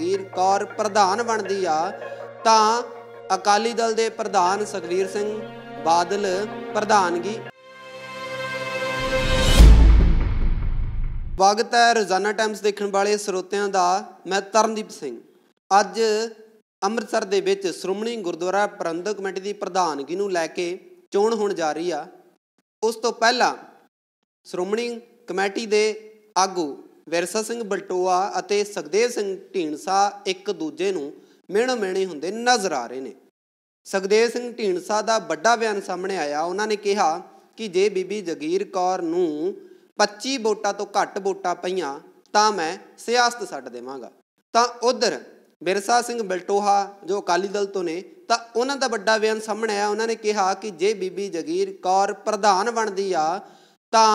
ਵੀਰ ਕੌਰ ਪ੍ਰਧਾਨ ਬਣਦੀ ਆ ਤਾਂ ਅਕਾਲੀ ਦਲ ਦੇ ਪ੍ਰਧਾਨ ਸੁਖਵੀਰ ਸਿੰਘ ਬਾਦਲ ਪ੍ਰਧਾਨਗੀ ਵਗਤ ਹੈ ਰੋਜ਼ਾਨਾ ਟਾਈਮਸ ਦੇਖਣ ਵਾਲੇ ਸਰੋਤਿਆਂ ਦਾ ਮੈਂ ਤਰਨਦੀਪ ਸਿੰਘ ਅੱਜ ਅੰਮ੍ਰਿਤਸਰ ਦੇ ਵਿੱਚ ਸ਼੍ਰੋਮਣੀ ਗੁਰਦੁਆਰਾ ਪ੍ਰਬੰਧਕ ਕਮੇਟੀ ਦੀ ਪ੍ਰਧਾਨਗੀ ਨੂੰ ਲੈ ਕੇ ਚੋਣ ਹੋਣ ਜਾ ਰਹੀ ਆ ਉਸ ਤੋਂ ਪਹਿਲਾਂ ਸ਼੍ਰੋਮਣੀ ਕਮੇਟੀ ਦੇ ਆਗੂ ਵਿਰਸਾ ਸਿੰਘ ਬਲਟੋਆ ਅਤੇ ਸਖਦੇਵ ਸਿੰਘ ਢੀਂਡਸਾ ਇੱਕ ਦੂਜੇ ਨੂੰ ਮਿਹਣ ਮਿਹਣੇ ਹੁੰਦੇ ਨਜ਼ਰ ਆ ਰਹੇ ਨੇ ਸਖਦੇਵ ਸਿੰਘ ਢੀਂਡਸਾ ਦਾ ਵੱਡਾ ਬਿਆਨ ਸਾਹਮਣੇ ਆਇਆ ਉਹਨਾਂ ਨੇ ਕਿਹਾ ਕਿ ਜੇ ਬੀਬੀ ਜਗੀਰ ਕੌਰ ਨੂੰ 25 ਵੋਟਾਂ ਤੋਂ ਘੱਟ ਵੋਟਾਂ ਪਈਆਂ ਤਾਂ ਮੈਂ ਸਿਆਸਤ ਛੱਡ ਦੇਵਾਂਗਾ ਤਾਂ ਉਧਰ ਵਿਰਸਾ ਸਿੰਘ ਬਲਟੋਹਾ ਜੋ ਅਕਾਲੀ ਦਲ ਤੋਂ ਨੇ ਤਾਂ ਉਹਨਾਂ ਦਾ ਵੱਡਾ ਬਿਆਨ ਸਾਹਮਣੇ ਆਇਆ ਉਹਨਾਂ ਨੇ ਕਿਹਾ ਕਿ ਜੇ ਬੀਬੀ ਜਗੀਰ ਕੌਰ ਪ੍ਰਧਾਨ ਬਣਦੀ ਆ ਤਾਂ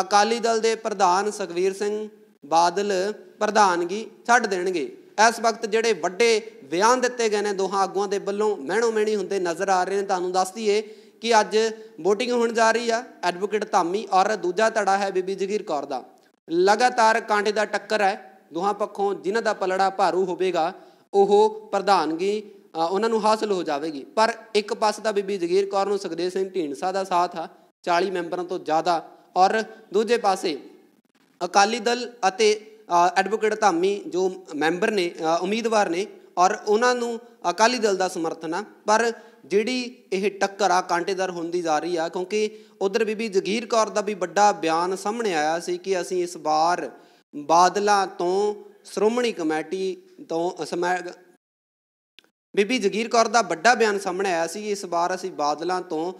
ਅਕਾਲੀ ਦਲ ਦੇ ਪ੍ਰਧਾਨ ਸੁਖਵੀਰ ਸਿੰਘ ਬਾਦਲ ਪ੍ਰਧਾਨਗੀ ਛੱਡ ਦੇਣਗੇ ਇਸ ਵਕਤ ਜਿਹੜੇ ਵੱਡੇ ਬਿਆਨ ਦਿੱਤੇ ਗਏ ਨੇ ਦੋਹਾਂ ਆਗੂਆਂ ਦੇ ਵੱਲੋਂ ਮਹਿਣੋ ਮਹਿਣੀ ਹੁੰਦੇ ਨਜ਼ਰ ਆ ਰਹੇ ਨੇ ਤੁਹਾਨੂੰ ਦੱਸ ਦਈਏ ਕਿ ਅੱਜ VOTING ਹੋਣ ਜਾ ਰਹੀ ਆ ਐਡਵੋਕੇਟ ਧਾਮੀ ਔਰ ਦੂਜਾ ਧੜਾ ਹੈ ਬੀਬੀ ਜਗੀਰ ਕੌਰ ਦਾ ਲਗਾਤਾਰ ਕਾਂਟੇ ਦਾ ਟੱਕਰ ਹੈ ਦੋਹਾਂ ਪੱਖੋਂ ਜਿਨ੍ਹਾਂ ਦਾ ਪਲੜਾ ਭਾਰੂ ਹੋਵੇਗਾ ਉਹ ਪ੍ਰਧਾਨਗੀ ਉਹਨਾਂ ਨੂੰ ਹਾਸਲ ਹੋ ਜਾਵੇਗੀ ਪਰ ਇੱਕ ਪਾਸੇ ਤਾਂ ਬੀਬੀ ਜਗੀਰ ਕੌਰ ਨੂੰ ਸੁਖਦੇਵ ਸਿੰਘ ਢੀਂਡਸਾ ਦਾ ਸਾਥ ਆ 40 ਮੈਂਬਰਾਂ ਤੋਂ ਜ਼ਿਆਦਾ ਔਰ ਦੂਜੇ ਪਾਸੇ ਅਕਾਲੀ ਦਲ ਅਤੇ ਐਡਵੋਕੇਟ ਧਾਮੀ ਜੋ ਮੈਂਬਰ ਨੇ ਉਮੀਦਵਾਰ ਨੇ ਔਰ ਉਹਨਾਂ ਨੂੰ ਅਕਾਲੀ ਦਲ ਦਾ ਸਮਰਥਨ ਆ ਪਰ ਜਿਹੜੀ ਇਹ ਟੱਕਰ ਆ ਕਾਂਟੇਦਾਰ ਹੁੰਦੀ ਜਾ ਰਹੀ ਆ ਕਿਉਂਕਿ ਉਧਰ ਬੀਬੀ ਜਗੀਰ ਕੌਰ ਦਾ ਵੀ ਵੱਡਾ ਬਿਆਨ ਸਾਹਮਣੇ ਆਇਆ ਸੀ ਕਿ ਅਸੀਂ ਇਸ ਵਾਰ ਬਾਦਲਾਂ ਤੋਂ ਸ਼੍ਰੋਮਣੀ ਕਮੇਟੀ ਤੋਂ ਬੀਬੀ ਜਗੀਰ ਕੌਰ ਦਾ ਵੱਡਾ ਬਿਆਨ ਸਾਹਮਣੇ ਆਇਆ ਸੀ ਇਸ ਵਾਰ ਅਸੀਂ ਬਾਦਲਾਂ ਤੋਂ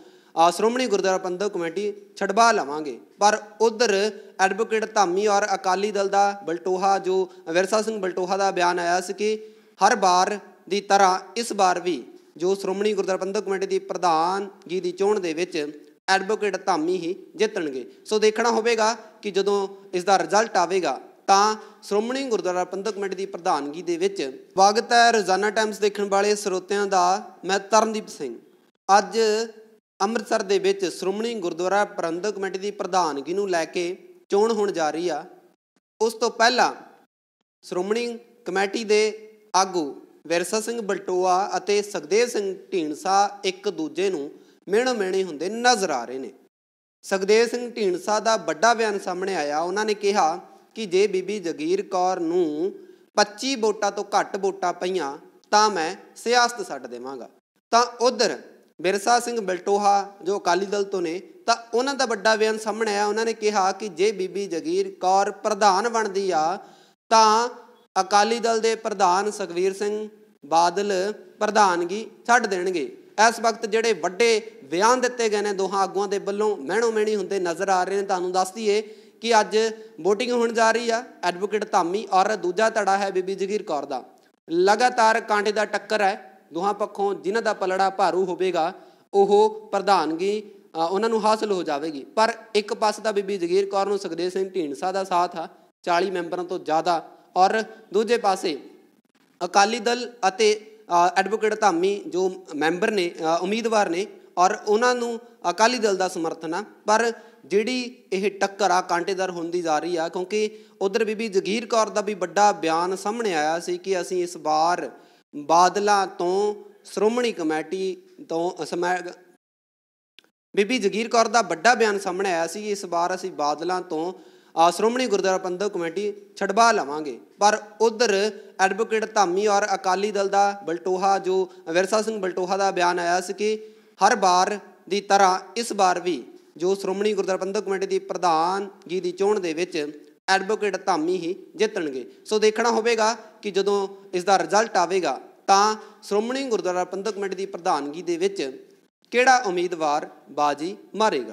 ਸ਼੍ਰੋਮਣੀ ਗੁਰਦੁਆਰਾ ਪ੍ਰਬੰਧਕ ਕਮੇਟੀ ਛਡਵਾ ਲਵਾਂਗੇ ਪਰ ਉਧਰ ਐਡਵੋਕੇਟ ਧਾਮੀ ਔਰ ਅਕਾਲੀ ਦਲ ਦਾ ਬਲਟੋਹਾ ਜੋ ਵਿਰਸਾ ਸਿੰਘ ਬਲਟੋਹਾ ਦਾ ਬਿਆਨ ਆਇਆ ਸੀ ਕਿ ਹਰ ਬਾਰ ਦੀ ਤਰ੍ਹਾਂ ਇਸ ਬਾਰ ਵੀ ਜੋ ਸ਼੍ਰੋਮਣੀ ਗੁਰਦੁਆਰਾ ਪ੍ਰਬੰਧਕ ਕਮੇਟੀ ਦੀ ਪ੍ਰਧਾਨ ਜੀ ਦੀ ਚੋਣ ਦੇ ਵਿੱਚ ਐਡਵੋਕੇਟ ਧਾਮੀ ਹੀ ਜਿੱਤਣਗੇ ਸੋ ਦੇਖਣਾ ਹੋਵੇਗਾ ਕਿ ਜਦੋਂ ਇਸ ਦਾ ਰਿਜ਼ਲਟ ਆਵੇਗਾ ਤਾਂ ਸ਼੍ਰੋਮਣੀ ਗੁਰਦੁਆਰਾ ਪ੍ਰਬੰਧਕ ਕਮੇਟੀ ਦੀ ਪ੍ਰਧਾਨਗੀ ਦੇ ਵਿੱਚ ਸਵਾਗਤ ਹੈ ਰੋਜ਼ਾਨਾ ਟਾਈਮਸ ਦੇਖਣ ਵਾਲੇ ਸਰੋਤਿਆਂ ਦਾ ਮੈਂ ਤਰਨਦੀਪ ਸਿੰਘ ਅੱਜ ਅੰਮ੍ਰਿਤਸਰ ਦੇ ਵਿੱਚ ਸ਼੍ਰੋਮਣੀ ਗੁਰਦੁਆਰਾ ਪ੍ਰਬੰਧਕ ਕਮੇਟੀ ਦੀ ਪ੍ਰਧਾਨਗੀ ਨੂੰ ਲੈ ਕੇ ਚੋਣ ਹੋਣ ਜਾ ਰਹੀ ਆ ਉਸ ਤੋਂ ਪਹਿਲਾਂ ਸ਼੍ਰੋਮਣੀ ਕਮੇਟੀ ਦੇ ਆਗੂ ਵਿਰਸਾ ਸਿੰਘ ਬਲਟੋਆ ਅਤੇ ਸਖਦੇਵ ਸਿੰਘ ਢੀਂਡਸਾ ਇੱਕ ਦੂਜੇ ਨੂੰ ਮਿਹਣ ਮਿਹਣੇ ਹੁੰਦੇ ਨਜ਼ਰ ਆ ਰਹੇ ਨੇ ਸਖਦੇਵ ਸਿੰਘ ਢੀਂਡਸਾ ਦਾ ਵੱਡਾ ਬਿਆਨ ਸਾਹਮਣੇ ਆਇਆ ਉਹਨਾਂ ਨੇ ਕਿਹਾ ਕਿ ਜੇ ਬੀਬੀ ਜਗੀਰ ਕੌਰ ਨੂੰ 25 ਵੋਟਾਂ ਤੋਂ ਘੱਟ ਵੋਟਾਂ ਪਈਆਂ ਤਾਂ ਮੈਂ ਸਿਆਸਤ ਛੱਡ ਦੇਵਾਂਗਾ ਤਾਂ ਉਧਰ ਬਿਰਸਾ ਸਿੰਘ ਬਲਟੋਹਾ ਜੋ ਅਕਾਲੀ ਦਲ ਤੋਂ ਨੇ ਤਾਂ ਉਹਨਾਂ ਦਾ ਵੱਡਾ ਬਿਆਨ ਸਾਹਮਣੇ ਆਇਆ ਉਹਨਾਂ ਨੇ ਕਿਹਾ ਕਿ ਜੇ ਬੀਬੀ ਜਗੀਰ ਕੌਰ ਪ੍ਰਧਾਨ ਬਣਦੀ ਆ ਤਾਂ ਅਕਾਲੀ ਦਲ ਦੇ ਪ੍ਰਧਾਨ ਸੁਖਵੀਰ ਸਿੰਘ ਬਾਦਲ ਪ੍ਰਧਾਨਗੀ ਛੱਡ ਦੇਣਗੇ ਇਸ ਵਕਤ ਜਿਹੜੇ ਵੱਡੇ ਬਿਆਨ ਦਿੱਤੇ ਗਏ ਨੇ ਦੋਹਾਂ ਆਗੂਆਂ ਦੇ ਵੱਲੋਂ ਮਹਿਣੋ ਮਹਿਣੀ ਹੁੰਦੇ ਨਜ਼ਰ ਆ ਰਹੇ ਨੇ ਤੁਹਾਨੂੰ ਦੱਸ ਦਈਏ ਕਿ ਅੱਜ VOTING ਹੋਣ ਜਾ ਰਹੀ ਆ ਐਡਵੋਕੇਟ ਧਾਮੀ ਔਰ ਦੂਜਾ ਧੜਾ ਹੈ ਬੀਬੀ ਜਗੀਰ ਕੌਰ ਦਾ ਲਗਾਤਾਰ ਕਾਂਟੇ ਦਾ ਟੱਕਰ ਹੈ ਦੋਹਾਂ ਪੱਖੋਂ ਜਿਨ੍ਹਾਂ ਦਾ ਪਲੜਾ ਭਾਰੂ ਹੋਵੇਗਾ ਉਹ ਪ੍ਰਧਾਨਗੀ ਉਹਨਾਂ ਨੂੰ ਹਾਸਲ ਹੋ ਜਾਵੇਗੀ ਪਰ ਇੱਕ ਪਾਸੇ ਦਾ ਬੀਬੀ ਜਗੀਰ ਕੌਰ ਨੂੰ ਸੁਖਦੇਵ ਸਿੰਘ ਢੀਂਡਸਾ ਦਾ ਸਾਥ ਆ 40 ਮੈਂਬਰਾਂ ਤੋਂ ਜ਼ਿਆਦਾ ਔਰ ਦੂਜੇ ਪਾਸੇ ਅਕਾਲੀ ਦਲ ਅਤੇ ਐਡਵੋਕੇਟ ਧਾਮੀ ਜੋ ਮੈਂਬਰ ਨੇ ਉਮੀਦਵਾਰ ਨੇ ਔਰ ਉਹਨਾਂ ਨੂੰ ਅਕਾਲੀ ਦਲ ਦਾ ਸਮਰਥਨ ਆ ਪਰ ਜਿਹੜੀ ਇਹ ਟੱਕਰ ਆ ਕਾਂਟੇਦਾਰ ਹੁੰਦੀ ਜਾ ਰਹੀ ਆ ਕਿਉਂਕਿ ਉਧਰ ਬੀਬੀ ਜਗੀਰ ਕੌਰ ਦਾ ਵੀ ਵੱਡਾ ਬਿਆਨ ਸਾਹਮਣੇ ਆਇਆ ਸੀ ਕਿ ਅਸੀਂ ਇਸ ਵਾਰ ਬਾਦਲਾਂ ਤੋਂ ਸ਼੍ਰੋਮਣੀ ਕਮੇਟੀ ਤੋਂ ਬੀਬੀ ਜਗੀਰ ਕੌਰ ਦਾ ਵੱਡਾ ਬਿਆਨ ਸਾਹਮਣੇ ਆਇਆ ਸੀ ਇਸ ਵਾਰ ਅਸੀਂ ਬਾਦਲਾਂ ਤੋਂ ਸ਼੍ਰੋਮਣੀ ਗੁਰਦੁਆਰਾ ਪੰਥਕ ਕਮੇਟੀ ਛਡਵਾ ਲਵਾਂਗੇ ਪਰ ਉਧਰ ਐਡਵੋਕੇਟ ਧਾਮੀ ਔਰ ਅਕਾਲੀ ਦਲ ਦਾ ਬਲਟੋਹਾ ਜੋ ਵਿਰਸਾ ਸਿੰਘ ਬਲਟੋਹਾ ਦਾ ਬਿਆਨ ਆਇਆ ਸੀ ਕਿ ਹਰ ਵਾਰ ਦੀ ਤਰ੍ਹਾਂ ਇਸ ਵਾਰ ਵੀ ਜੋ ਸ਼੍ਰੋਮਣੀ ਗੁਰਦੁਆਰਾ ਪੰਥਕ ਕਮੇਟੀ ਦੀ ਪ੍ਰਧਾਨ ਜੀ ਦੀ ਚੋਣ ਦੇ ਵਿੱਚ ਐਡਵੋਕੇਟ ਧਾਮੀ ਹੀ ਜਿੱਤਣਗੇ ਸੋ ਦੇਖਣਾ ਹੋਵੇਗਾ ਕਿ ਜਦੋਂ ਇਸ ਦਾ ਰਿਜ਼ਲਟ ਆਵੇਗਾ ਤਾਂ ਸ਼੍ਰੋਮਣੀ ਗੁਰਦੁਆਰਾ ਪ੍ਰਬੰਧਕ ਕਮੇਟੀ ਦੀ ਪ੍ਰਧਾਨਗੀ ਦੇ ਵਿੱਚ ਕਿਹੜਾ ਉਮੀਦਵਾਰ ਬਾਜੀ ਮਾਰੇਗਾ